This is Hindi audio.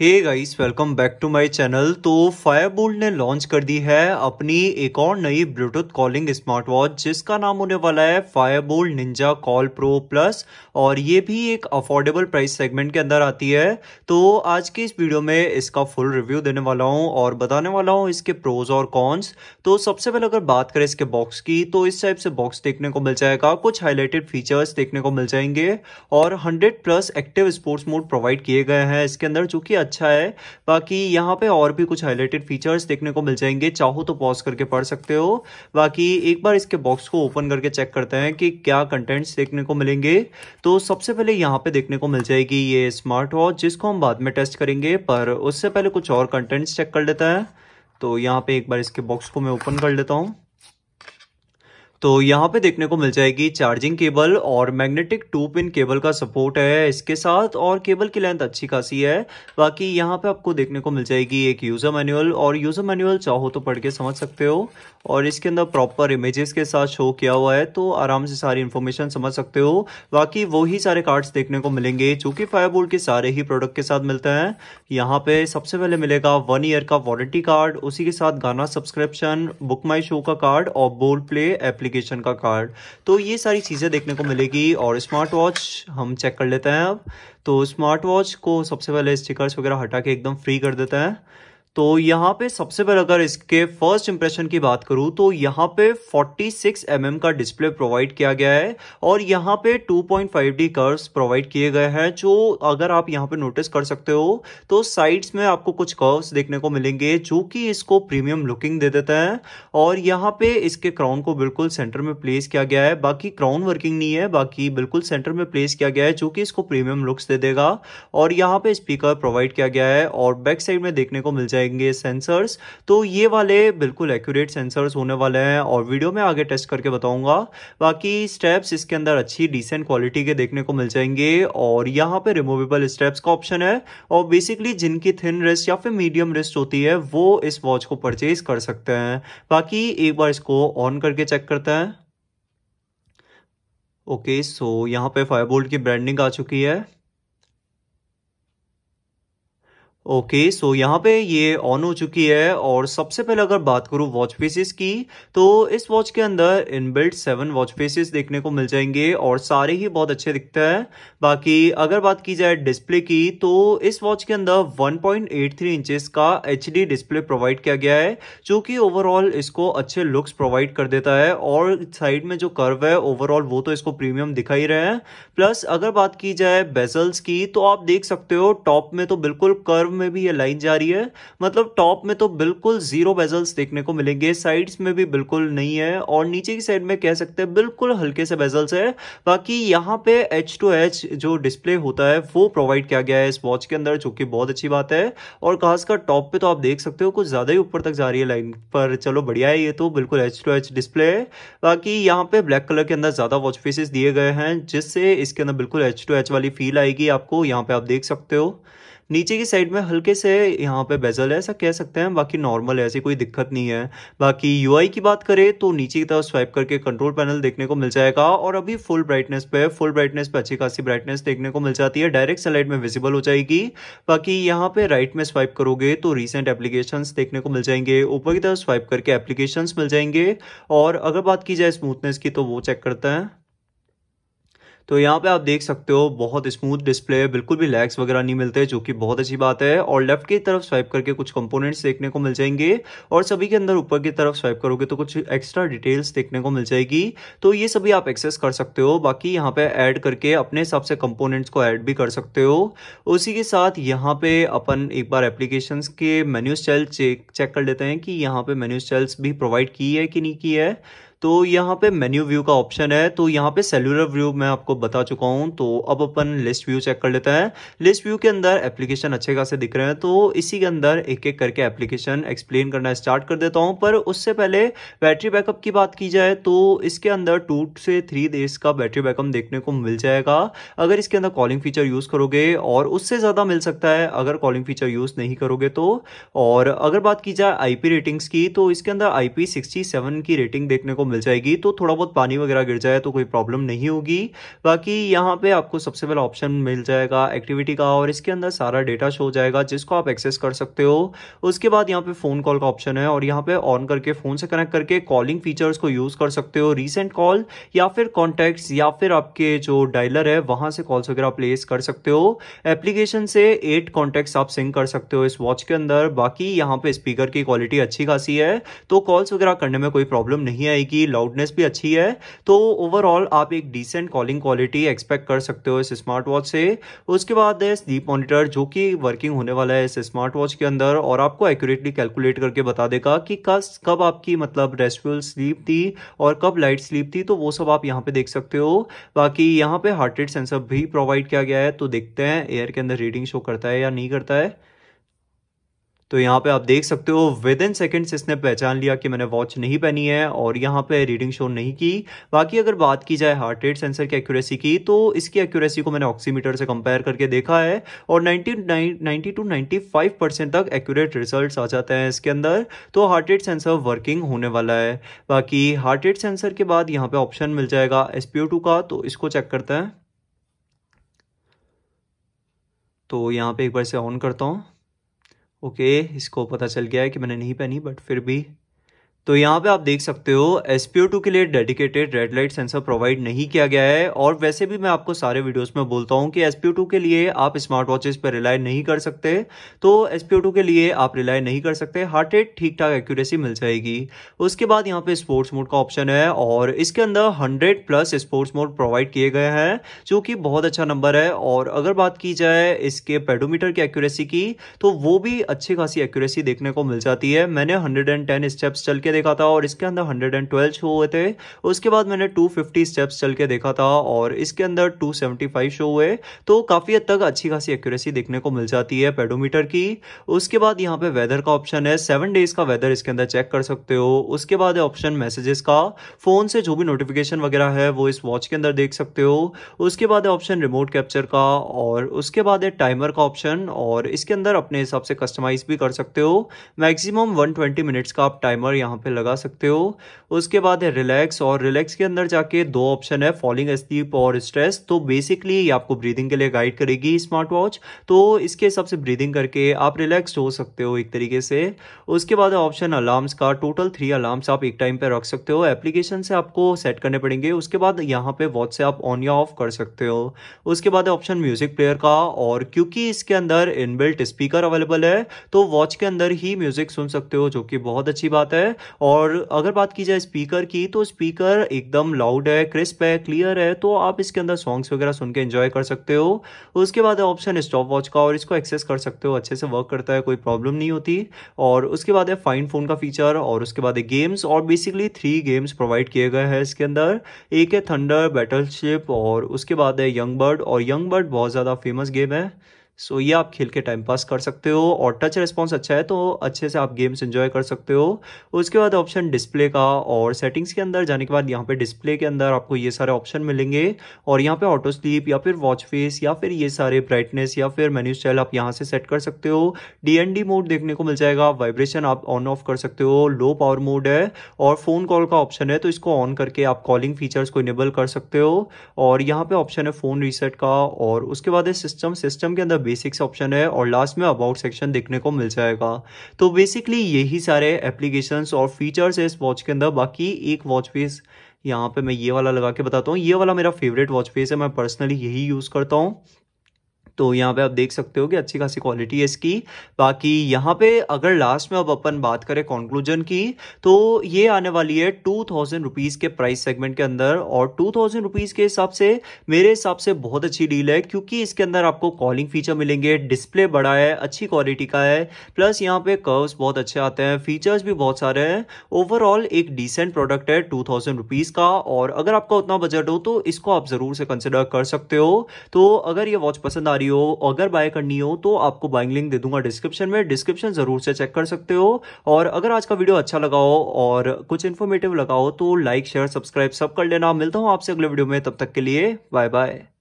hey guys welcome back to my channel तो फायरबोल्ट ने लॉन्च कर दी है अपनी एक और नई ब्लूटूथ कॉलिंग स्मार्ट वॉच जिसका नाम होने वाला है Fireboltt Ninja Call Pro Plus और ये भी एक अफोर्डेबल प्राइस सेगमेंट के अंदर आती है तो आज के इस वीडियो में इसका फुल रिव्यू देने वाला हूँ और बताने वाला हूँ इसके प्रोज और कॉन्स तो सबसे पहले अगर बात करें इसके बॉक्स की तो इस टाइप से बॉक्स देखने को मिल जाएगा कुछ हाईलाइटेड फीचर्स देखने को मिल जाएंगे और hundred plus active sports mode provide किए गए हैं इसके अंदर चूंकि अच्छा है बाकी यहाँ पे और भी कुछ हाईलाइटेड फीचर्स देखने को मिल जाएंगे चाहो तो पॉज करके पढ़ सकते हो बाकी एक बार इसके बॉक्स को ओपन करके चेक करते हैं कि क्या कंटेंट्स देखने को मिलेंगे तो सबसे पहले यहाँ पे देखने को मिल जाएगी ये स्मार्ट वॉच जिसको हम बाद में टेस्ट करेंगे पर उससे पहले कुछ और कंटेंट्स चेक कर लेता है तो यहाँ पे एक बार इसके बॉक्स को मैं ओपन कर लेता हूँ तो यहाँ पे देखने को मिल जाएगी चार्जिंग केबल और मैग्नेटिक टू पिन केबल का सपोर्ट है इसके साथ और केबल की लेंथ अच्छी खासी है बाकी यहाँ पे आपको देखने को मिल जाएगी एक यूज़र मैनुअल और यूज़र मैनुअल चाहो तो पढ़ के समझ सकते हो और इसके अंदर प्रॉपर इमेजेस के साथ शो किया हुआ है तो आराम से सारी इन्फॉर्मेशन समझ सकते हो बाकी वही सारे कार्ड्स देखने को मिलेंगे जो कि के सारे ही प्रोडक्ट के साथ मिलते हैं यहाँ पे सबसे पहले मिलेगा वन ईयर का वारंटी कार्ड उसी के साथ Gaana subscription book my show का कार्ड और बोल प्ले एप्लीकेशन नोटिफिकेशन का कार्ड तो ये सारी चीज़ें देखने को मिलेगी और स्मार्ट वॉच हम चेक कर लेते हैं अब तो स्मार्ट वॉच को सबसे पहले स्टिकर्स वगैरह हटा के एकदम फ्री कर देते हैं तो यहाँ पे सबसे पहले अगर इसके फर्स्ट इंप्रेशन की बात करूँ तो यहाँ पे 46 सिक्स mm का डिस्प्ले प्रोवाइड किया गया है और यहाँ पे 2.5D पॉइंट कर्व्स प्रोवाइड किए गए हैं जो अगर आप यहाँ पे नोटिस कर सकते हो तो साइड्स में आपको कुछ कर्व्स देखने को मिलेंगे जो कि इसको प्रीमियम लुकिंग दे देते हैं और यहाँ पे इसके क्राउन को बिल्कुल सेंटर में प्लेस किया गया है बाकी क्राउन वर्किंग नहीं है बाकी बिल्कुल सेंटर में प्लेस किया गया है जो कि इसको प्रीमियम लुक्स दे देगा और यहाँ पे स्पीकर प्रोवाइड किया गया है और बैक साइड में देखने को मिल जाएगा जाएंगे सेंसर्स तो ये वाले बिल्कुल एक्यूरेट सेंसर्स होने वाले हैं और वीडियो में आगे टेस्ट करके बताऊंगा बाकी स्टेप्स इसके अंदर अच्छी डिसेंट क्वालिटी के देखने को मिल जाएंगे और यहाँ पे रिमूवेबल स्टेप्स का ऑप्शन है और बेसिकली जिनकी थिन रिस्ट या फिर मीडियम रिस्ट होती है वो इस वॉच को परचेज कर सकते हैं बाकी एक बार इसको ऑन करके चेक करते हैं ओके सो यहाँ पे फायरबोल्ट की ब्रांडिंग आ चुकी है ओके okay, सो so यहाँ पे ये ऑन हो चुकी है और सबसे पहले अगर बात करूँ वॉच फेसेस की तो इस वॉच के अंदर इनबिल्ट सेवन वॉच फेसेस देखने को मिल जाएंगे और सारे ही बहुत अच्छे दिखते हैं बाकी अगर बात की जाए डिस्प्ले की तो इस वॉच के अंदर 1.83 पॉइंट इंचेस का एच डिस्प्ले प्रोवाइड किया गया है जो कि ओवरऑल इसको अच्छे लुक्स प्रोवाइड कर देता है और साइड में जो कर्व है ओवरऑल वो तो इसको प्रीमियम दिखाई रहे हैं प्लस अगर बात की जाए बेजल्स की तो आप देख सकते हो टॉप में तो बिल्कुल कर्व में भी ये लाइन जा रही है मतलब टॉप में तो बिल्कुल जीरो बेजल्स देखने को मिलेंगे साइड्स में भी बिल्कुल नहीं है और नीचे की साइड में कह सकते हैं बिल्कुल हल्के से बेजल्स है बाकी यहाँ पे एच टू एच जो डिस्प्ले होता है वो प्रोवाइड किया गया है इस वॉच के अंदर जो कि बहुत अच्छी बात है और खासकर टॉप पे तो आप देख सकते हो कुछ ज़्यादा ही ऊपर तक जा रही है लाइन पर चलो बढ़िया है ये तो बिल्कुल एच टू एच डिस्प्ले है बाकी यहाँ पे ब्लैक कलर के अंदर ज़्यादा वॉच फेसेस दिए गए हैं जिससे इसके अंदर बिल्कुल एच टू एच वाली फील आएगी आपको यहाँ पे आप देख सकते हो नीचे की साइड में हल्के से यहाँ पे बेजल है ऐसा कह सकते हैं बाकी नॉर्मल है ऐसी कोई दिक्कत नहीं है बाकी यू की बात करें तो नीचे की तरफ स्वाइप करके कंट्रोल पैनल देखने को मिल जाएगा और अभी फुल ब्राइटनेस पे फुल ब्राइटनेस पे अच्छी खासी ब्राइटनेस देखने को मिल जाती है डायरेक्ट सनलाइट में विजिबल हो जाएगी बाकी यहाँ पे राइट में स्वाइप करोगे तो रिसेंट एप्लीकेशन देखने को मिल जाएंगे ऊपर की तरफ स्वाइप करके एप्लीकेशन मिल जाएंगे और अगर बात की जाए स्मूथनेस की तो वो चेक करते हैं तो यहाँ पे आप देख सकते हो बहुत स्मूथ डिस्प्ले है बिल्कुल भी लैग्स वगैरह नहीं मिलते जो कि बहुत अच्छी बात है और लेफ्ट की तरफ स्वाइप करके कुछ कंपोनेंट्स देखने को मिल जाएंगे और सभी के अंदर ऊपर की तरफ स्वाइप करोगे तो कुछ एक्स्ट्रा डिटेल्स देखने को मिल जाएगी तो ये सभी आप एक्सेस कर सकते हो बाकी यहाँ पे ऐड करके अपने हिसाब से कंपोनेंट्स को ऐड भी कर सकते हो उसी के साथ यहाँ पे अपन एक बार एप्लीकेशन के मेन्यू स्टाइल चेक चेक कर लेते हैं कि यहाँ पे मेन्यू स्टाइल्स भी प्रोवाइड की है कि नहीं की है तो यहाँ पे मेन्यू व्यू का ऑप्शन है तो यहाँ पे सेलुलर व्यू मैं आपको बता चुका हूँ तो अब अपन लिस्ट व्यू चेक कर लेते हैं लिस्ट व्यू के अंदर एप्लीकेशन अच्छे खासे दिख रहे हैं तो इसी के अंदर एक एक करके एप्लीकेशन एक्सप्लेन करना स्टार्ट कर देता हूँ पर उससे पहले बैटरी बैकअप की बात की जाए तो इसके अंदर टू से थ्री डेज का बैटरी बैकअप देखने को मिल जाएगा अगर इसके अंदर कॉलिंग फीचर यूज़ करोगे और उससे ज़्यादा मिल सकता है अगर कॉलिंग फीचर यूज़ नहीं करोगे तो और अगर बात की जाए आईपी रेटिंग्स की तो इसके अंदर आईपी 67 की रेटिंग देखने को मिल जाएगी तो थोड़ा बहुत पानी वगैरह गिर जाए तो कोई प्रॉब्लम नहीं होगी बाकी यहाँ पे आपको सबसे पहला ऑप्शन मिल जाएगा एक्टिविटी का और इसके अंदर सारा डेटा शो हो जाएगा जिसको आप एक्सेस कर सकते हो उसके बाद यहाँ पे फ़ोन कॉल का ऑप्शन है और यहाँ पे ऑन करके फ़ोन से कनेक्ट करके कॉलिंग फीचर्स को यूज़ कर सकते हो रिसेंट कॉल या फिर कॉन्टेक्ट या फिर आपके जो डायलर है वहाँ से कॉल्स वगैरह प्लेस कर सकते हो एप्लीकेशन से एट कॉन्टेक्ट आप सिंक कर सकते हो इस वॉच के अंदर बाकी यहाँ पे स्पीकर की क्वालिटी अच्छी खासी है तो कॉल्स वगैरह करने में कोई प्रॉब्लम नहीं आएगी लाउडनेस भी अच्छी है तो ओवरऑल आप एक डिसेंट कॉलिंग क्वालिटी एक्सपेक्ट कर सकते हो इस स्मार्ट वॉच से उसके बाद है स्लीप मॉनिटर जो कि वर्किंग होने वाला है इस स्मार्ट वॉच के अंदर और आपको एक्यूरेटली कैलकुलेट करके बता देगा कि कस कब आपकी मतलब रेस्टफुल स्लीप थी और कब लाइट स्लीप थी तो वो सब आप यहाँ पे देख सकते हो बाकी यहाँ पे हार्ट रेट सेंसर भी प्रोवाइड किया गया है तो देखते हैं एयर के अंदर रीडिंग शो करता है या नहीं करता है तो यहाँ पे आप देख सकते हो विद इन सेकेंड्स इसने पहचान लिया कि मैंने वॉच नहीं पहनी है और यहाँ पे रीडिंग शो नहीं की बाकी अगर बात की जाए हार्ट रेट सेंसर की एक्यूरेसी की तो इसकी एक्यूरेसी को मैंने ऑक्सीमीटर से कंपेयर करके देखा है और ninety ninety two ninety five percent तक एक्यूरेट रिजल्ट आ जाते हैं इसके अंदर तो हार्ट रेट सेंसर वर्किंग होने वाला है बाकी हार्ट रेट सेंसर के बाद यहाँ पे ऑप्शन मिल जाएगा एस का तो इसको चेक करते हैं तो यहाँ पे एक बार से ऑन करता हूँ ओके इसको पता चल गया है कि मैंने नहीं पहनी बट फिर भी तो यहाँ पे आप देख सकते हो SPO2 के लिए dedicated red light sensor provide नहीं किया गया है और वैसे भी मैं आपको सारे वीडियोस में बोलता हूँ कि SPO2 के लिए आप स्मार्ट वॉचेस पर रिलाय नहीं कर सकते तो SPO2 के लिए आप रिलाय नहीं कर सकते हार्ट रेट ठीक ठाक एक्यूरेसी मिल जाएगी उसके बाद यहाँ पे स्पोर्ट्स मोड का ऑप्शन है और इसके अंदर hundred plus sports mode provide किए गए हैं जो कि बहुत अच्छा नंबर है और अगर बात की जाए इसके पेडोमीटर की एक्यूरेसी की तो वो भी अच्छी खासी एक्यूरेसी देखने को मिल जाती है मैंने हंड्रेड स्टेप्स चल के देखा था और इसके अंदर हंड्रेड एंड ट्वेल्व शो हुए थे उसके बाद मैंने टू फिफ्टी स्टेप्स चल के देखा था और इसके अंदर टू सेवेंटी फाइव शो हुए तो काफ़ी हद तक अच्छी खासी एक्यूरेसी देखने को मिल जाती है पेडोमीटर की उसके बाद यहाँ पे वेदर का ऑप्शन है सेवन डेज का वेदर इसके अंदर चेक कर सकते हो उसके बाद है ऑप्शन मैसेजेस का फ़ोन से जो भी नोटिफिकेशन वगैरह है वो इस वॉच के अंदर देख सकते हो उसके बाद है ऑप्शन रिमोट कैप्चर का और उसके बाद है टाइमर का ऑप्शन और इसके अंदर अपने हिसाब से कस्टमाइज भी कर सकते हो मैक्सिमम 120 मिनट्स का आप टाइमर यहाँ पे लगा सकते हो उसके बाद है रिलैक्स और रिलैक्स के अंदर जाके दो ऑप्शन है फॉलिंग स्लीप और स्ट्रेस तो बेसिकली ये आपको ब्रीदिंग के लिए गाइड करेगी स्मार्ट वॉच तो इसके हिसाब से ब्रीदिंग करके आप रिलैक्स हो सकते हो एक तरीके से उसके बाद ऑप्शन अलार्म्स का टोटल थ्री अलार्म्स आप एक टाइम पर रख सकते हो एप्लीकेशन से आपको सेट करने पड़ेंगे उसके बाद यहाँ पे वॉच से आप ऑन या ऑफ कर सकते हो उसके बाद ऑप्शन म्यूजिक प्लेयर का और क्योंकि इसके अंदर इनबिल्ट स्पीकर अवेलेबल है तो वॉच के अंदर ही म्यूजिक सुन सकते हो जो कि बहुत अच्छी बात है और अगर बात की जाए स्पीकर की तो स्पीकर एकदम लाउड है क्रिस्प है क्लियर है तो आप इसके अंदर सॉन्ग्स वगैरह सुन के एंजॉय कर सकते हो उसके बाद ऑप्शन है स्टॉप वॉच का और इसको एक्सेस कर सकते हो अच्छे से वर्क करता है कोई प्रॉब्लम नहीं होती और उसके बाद है फाइन फोन का फीचर और उसके बाद है गेम्स और बेसिकली थ्री गेम्स प्रोवाइड किए गए हैं इसके अंदर एक है थंडर बैटल शिप और उसके बाद है यंग बर्ड और यंग बर्ड बहुत ज़्यादा फेमस गेम है सो ये आप खेल के टाइम पास कर सकते हो और टच रिस्पॉन्स अच्छा है तो अच्छे से आप गेम्स इन्जॉय कर सकते हो उसके बाद ऑप्शन डिस्प्ले का और सेटिंग्स के अंदर जाने के बाद यहाँ पे डिस्प्ले के अंदर आपको ये सारे ऑप्शन मिलेंगे और यहाँ पे ऑटो स्लीप या फिर वॉच फेस या फिर ये सारे ब्राइटनेस या फिर मेन्यू स्टाइल आप यहाँ से सेट कर सकते हो डी मोड देखने को मिल जाएगा वाइब्रेशन आप ऑन ऑफ कर सकते हो लो पावर मोड है और फ़ोन कॉल का ऑप्शन है तो इसको ऑन करके आप कॉलिंग फीचर्स को इनेबल कर सकते हो और यहाँ पे ऑप्शन है फ़ोन रीसेट का और उसके बाद है सिस्टम सिस्टम के अंदर बेसिक्स ऑप्शन है और लास्ट में अबाउट सेक्शन देखने को मिल जाएगा तो बेसिकली यही सारे एप्लीकेशंस और फीचर्स है इस वॉच के अंदर बाकी एक वॉच फेस यहाँ पे मैं ये वाला लगा के बताता हूँ ये वाला मेरा फेवरेट वॉच फेस है मैं पर्सनली यही यूज़ करता हूँ तो यहाँ पे आप देख सकते हो कि अच्छी खासी क्वालिटी है इसकी बाकी यहाँ पे अगर लास्ट में अब अपन बात करें कॉन्क्लूजन की तो ये आने वाली है टू थाउजेंड रुपीज़ के प्राइस सेगमेंट के अंदर और टू थाउजेंड रुपीज़ के हिसाब से मेरे हिसाब से बहुत अच्छी डील है क्योंकि इसके अंदर आपको कॉलिंग फीचर मिलेंगे डिस्प्ले बड़ा है अच्छी क्वालिटी का है प्लस यहाँ पे कर्व्स बहुत अच्छे आते हैं फीचर्स भी बहुत सारे हैं ओवरऑल एक डिसेंट प्रोडक्ट है टू थाउजेंड रुपीज़ का और अगर आपका उतना बजट हो तो इसको आप ज़रूर से कंसिडर कर सकते हो तो अगर ये वॉच पसंद आ रही रही हो अगर बाय करनी हो तो आपको बाइंग लिंक दे दूंगा डिस्क्रिप्शन में डिस्क्रिप्शन जरूर से चेक कर सकते हो और अगर आज का वीडियो अच्छा लगा हो और कुछ इन्फॉर्मेटिव लगा हो तो लाइक शेयर सब्सक्राइब सब कर लेना मिलता हूँ आपसे अगले वीडियो में तब तक के लिए बाय बाय